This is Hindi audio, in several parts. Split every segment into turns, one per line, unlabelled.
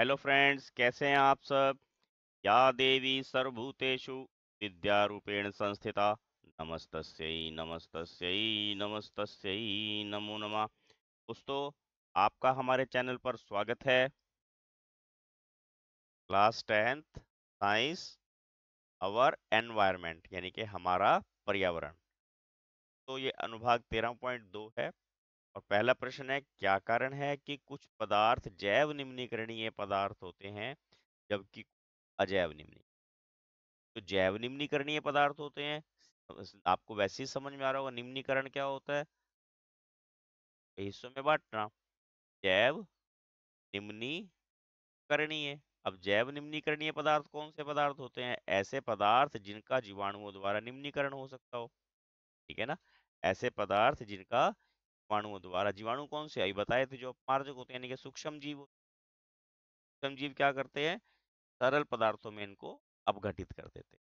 हेलो फ्रेंड्स कैसे हैं आप सब या देवी सर्वभूतेषु विद्या रूपेण संस्थिता नमस्तस्यई नमस्तस्यई नमस्तस्यई नमो नमः दोस्तों आपका हमारे चैनल पर स्वागत है class tenth science our environment यानी कि हमारा पर्यावरण तो ये अनुभाग तेरह पॉइंट दो है और पहला प्रश्न है क्या कारण है कि कुछ पदार्थ जैव निम्नीकरणीय पदार्थ होते हैं जबकि अजैव निम्नी तो जैव निम्नीकरणीय पदार्थ होते हैं आपको वैसे ही समझ में आ रहा होगा निम्नीकरण क्या होता है हिस्सों में बांटना जैव निम्नीकरणीय अब जैव निम्नीकरणीय पदार्थ कौन से पदार्थ होते हैं ऐसे पदार्थ जिनका जीवाणुओं द्वारा निम्नीकरण हो सकता हो ठीक है ना ऐसे पदार्थ जिनका जीवाणुओं द्वारा जीवाणु कौन से आई बताए थे जो अपमार्जक होते हैं यानी कि सूक्ष्म जीव सूक्ष्म जीव क्या करते हैं सरल पदार्थों में इनको अपघटित कर देते हैं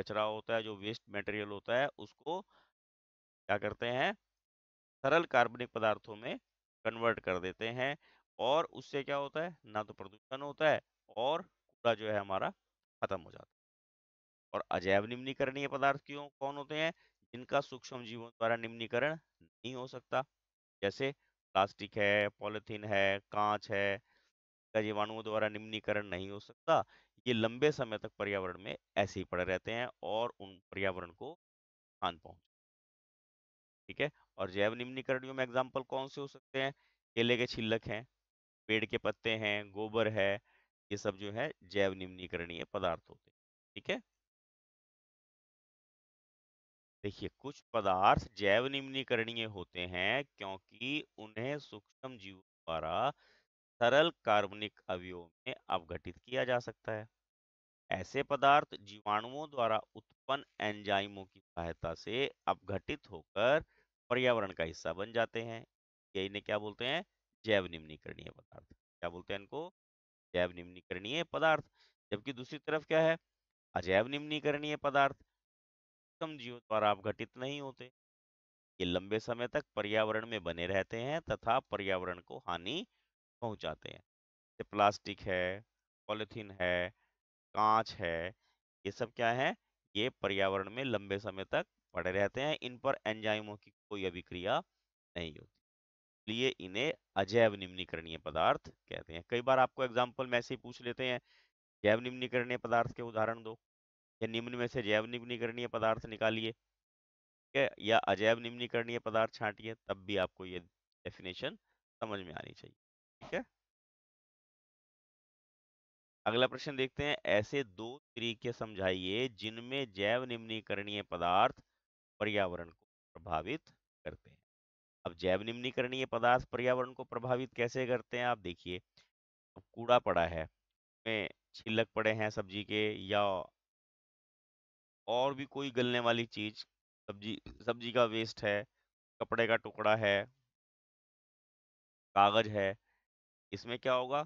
कचरा होता है जो वेस्ट मटेरियल होता है उसको क्या करते हैं सरल कार्बनिक पदार्थों में कन्वर्ट कर देते हैं और उससे क्या होता है ना तो प्रदूषण होता है और कूड़ा जो है हमारा खत्म हो जाता है और अजैव निम्नीकरणीय पदार्थ क्यों कौन होते हैं जिनका सूक्ष्म जीवों द्वारा निम्नीकरण नहीं हो सकता जैसे प्लास्टिक है पॉलिथीन है कांच है जीवाणुओं द्वारा निम्नीकरण नहीं हो सकता ये लंबे समय तक पर्यावरण में ऐसे ही पड़े रहते हैं और उन पर्यावरण को नुकसान पहुंच ठीक है और जैव निम्नीकरण में एग्जाम्पल कौन से हो सकते हैं केले के छिलक हैं पेड़ के पत्ते हैं गोबर है ये सब जो है जैव निम्नीकरणीय पदार्थ होते हैं ठीक है देखिए कुछ पदार्थ जैव निम्नीकरणीय होते हैं क्योंकि उन्हें सूक्ष्म जीवों द्वारा सरल कार्बनिक अवयव में अवघटित किया जा सकता है ऐसे पदार्थ जीवाणुओं द्वारा उत्पन्न एंजाइमों की सहायता से अवघटित होकर पर्यावरण का हिस्सा बन जाते हैं यही ने क्या बोलते हैं जैव निम्नीकरणीय पदार्थ क्या बोलते हैं इनको जैव निम्नीकरणीय पदार्थ जबकि दूसरी तरफ क्या है अजैव निम्नीकरणीय पदार्थ सूक्ष्म जीव द्वारा अपघटित नहीं होते ये लंबे समय तक पर्यावरण में बने रहते हैं तथा पर्यावरण को हानि पहुंचाते हैं जैसे प्लास्टिक है पॉलिथीन है कांच है ये सब क्या है ये पर्यावरण में लंबे समय तक पड़े रहते हैं इन पर एंजाइमों की कोई अभिक्रिया नहीं होती इसलिए इन्हें अजैव निम्नीकरणीय पदार्थ कहते हैं कई बार आपको एग्जाम्पल में ऐसे ही पूछ लेते हैं जैव निम्नीकरणीय पदार्थ के उदाहरण दो या निम्न में से जैव निम्नीकरणीय पदार्थ निकालिए ठीक है या अजैव निम्नीकरणीय पदार्थ छाटिए तब भी आपको ये डेफिनेशन समझ में आनी चाहिए ठीक है अगला प्रश्न देखते हैं ऐसे दो तरीके समझाइए जिनमें जैव निम्नीकरणीय पदार्थ पर्यावरण को प्रभावित करते हैं अब जैव निम्नीकरणीय पदार्थ पर्यावरण को प्रभावित कैसे करते हैं आप देखिए कूड़ा पड़ा है छिलक पड़े हैं सब्जी के या और भी कोई गलने वाली चीज सब्जी सब्जी का वेस्ट है कपड़े का टुकड़ा है कागज है इसमें क्या होगा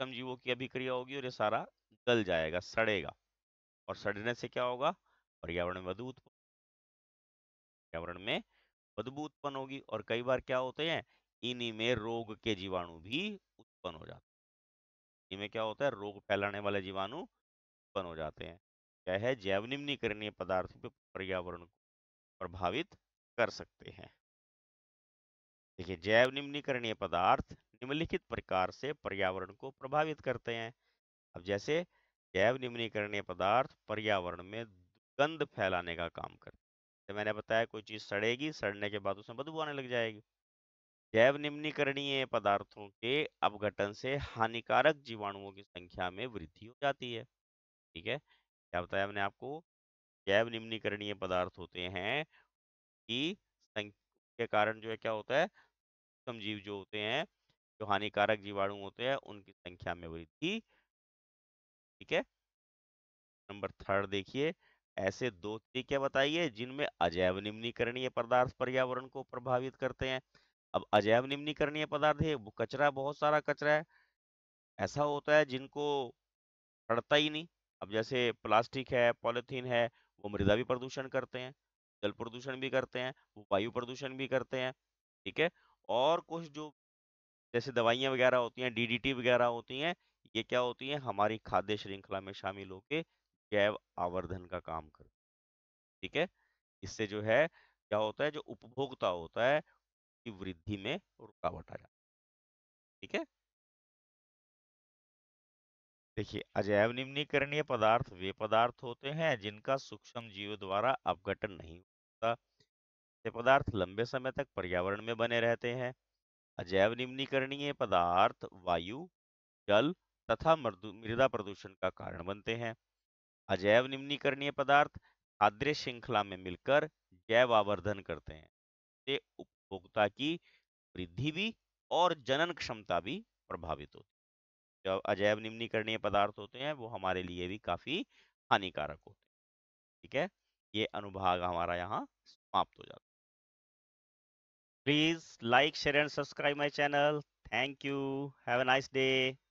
समजीवों की अभिक्रिया होगी और ये सारा गल जाएगा सड़ेगा और सड़ने से क्या होगा पर्यावरण में बदबू पर्यावरण में बदबू उत्पन्न होगी और कई बार क्या होते हैं इन्हीं में रोग के जीवाणु भी उत्पन्न हो जाते हैं इनमें क्या होता है रोग फैलाने वाले जीवाणु उत्पन्न हो जाते हैं क्या है जैवनिम्नीकरणीय पदार्थों पे पर्यावरण को प्रभावित कर सकते हैं देखिए जैव निम्नीकरणीय पदार्थ निम्नलिखित प्रकार से पर्यावरण को प्रभावित करते हैं अब जैसे जैव निम्नीकरणीय पदार्थ पर्यावरण में दुर्गंध फैलाने का काम करते हैं तो मैंने बताया कोई चीज़ सड़ेगी सड़ने के बाद उसमें बदबू आने लग जाएगी जैव निम्नीकरणीय पदार्थों के अपघटन से हानिकारक जीवाणुओं की संख्या में वृद्धि हो जाती है ठीक है क्या बताया मैंने आपको जैव निम्नीकरणीय पदार्थ होते हैं कि के कारण जो है क्या होता है सूक्ष्म जीव जो होते हैं जो हानिकारक जीवाणु होते हैं उनकी संख्या में वृद्धि ठीक है नंबर थर्ड देखिए ऐसे दो तरीके बताइए जिनमें अजैव निम्नीकरणीय पदार्थ पर्यावरण को प्रभावित करते हैं अब अजैव निम्नीकरणीय पदार्थ है वो कचरा बहुत सारा कचरा है ऐसा होता है जिनको पड़ता ही नहीं अब जैसे प्लास्टिक है पॉलीथीन है वो मृदा भी प्रदूषण करते हैं जल प्रदूषण भी करते हैं वो वायु प्रदूषण भी करते हैं ठीक है और कुछ जो जैसे दवाइयाँ वगैरह होती हैं डीडीटी वगैरह होती हैं ये क्या होती हैं हमारी खाद्य श्रृंखला में शामिल होके जैव आवर्धन का काम करती ठीक है इससे जो है क्या होता है जो उपभोक्ता होता है उसकी वृद्धि में रुकावट आ जाती है ठीक है देखिए अजैव निम्नीकरणीय पदार्थ वे पदार्थ होते हैं जिनका सूक्ष्म जीव द्वारा अपघटन नहीं होता ये पदार्थ लंबे समय तक पर्यावरण में बने रहते हैं अजैव निम्नीकरणीय पदार्थ वायु जल तथा मृदा प्रदूषण का कारण बनते हैं अजैव निम्नीकरणीय पदार्थ खाद्य श्रृंखला में मिलकर जैव आवर्धन करते हैं उपभोक्ता की वृद्धि भी और जनन क्षमता भी प्रभावित होती है जो अजैब निम्नीकरणीय पदार्थ होते हैं वो हमारे लिए भी काफ़ी हानिकारक होते हैं ठीक है ये अनुभाग हमारा यहाँ समाप्त हो जाता है please like share and subscribe my channel thank you have a nice day